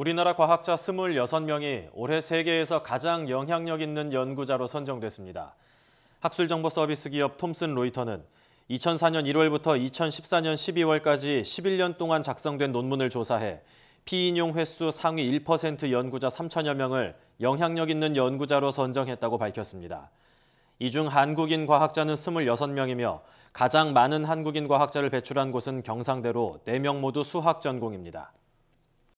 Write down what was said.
우리나라 과학자 26명이 올해 세계에서 가장 영향력 있는 연구자로 선정됐습니다. 학술정보 서비스 기업 톰슨 로이터는 2004년 1월부터 2014년 12월까지 11년 동안 작성된 논문을 조사해 피인용 횟수 상위 1% 연구자 3천여 명을 영향력 있는 연구자로 선정했다고 밝혔습니다. 이 중 한국인 과학자는 26명이며 가장 많은 한국인 과학자를 배출한 곳은 경상대로 4명 모두 수학 전공입니다.